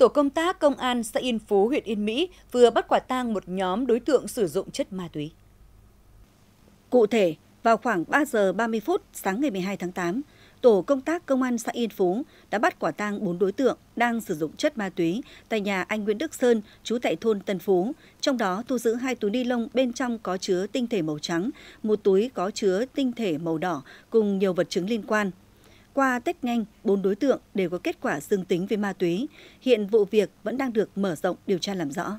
tổ công tác công an xã Yên Phú, huyện Yên Mỹ vừa bắt quả tang một nhóm đối tượng sử dụng chất ma túy. Cụ thể, vào khoảng 3 giờ 30 phút sáng ngày 12 tháng 8, tổ công tác công an xã Yên Phú đã bắt quả tang 4 đối tượng đang sử dụng chất ma túy tại nhà anh Nguyễn Đức Sơn, chú tại thôn Tân Phú. Trong đó thu giữ hai túi ni lông bên trong có chứa tinh thể màu trắng, một túi có chứa tinh thể màu đỏ cùng nhiều vật chứng liên quan. Qua test nhanh, 4 đối tượng đều có kết quả dương tính với ma túy. Hiện vụ việc vẫn đang được mở rộng điều tra làm rõ.